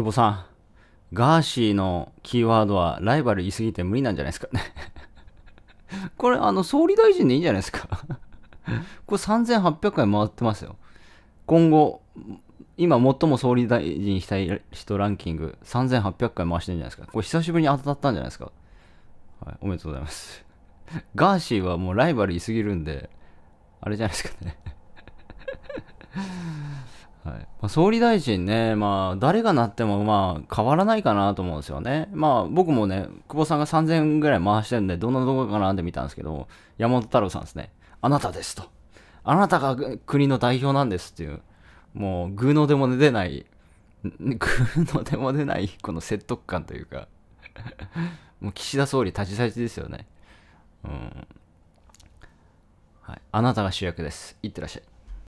久保さん、ガーシーのキーワードはライバルいすぎて無理なんじゃないですかね これ、あの、総理大臣でいいんじゃないですか これ3800回回ってますよ。今後、今最も総理大臣したい人ランキング3800回回してるんじゃないですか。これ久しぶりに当たったんじゃないですか。はい、おめでとうございます。ガーシーはもうライバルいすぎるんで、あれじゃないですかねまあ、総理大臣ね、まあ、誰がなっても、まあ、変わらないかなと思うんですよね。まあ、僕もね、久保さんが3000ぐらい回してるんで、どんな動画かなって見たんですけど、山本太郎さんですね。あなたですと。あなたが国の代表なんですっていう、もう、ぐのでも出ない、ぐ のでも出ない、この説得感というか もう岸田総理立ち去りですよね。うん。はい。あなたが主役です。いってらっしゃい。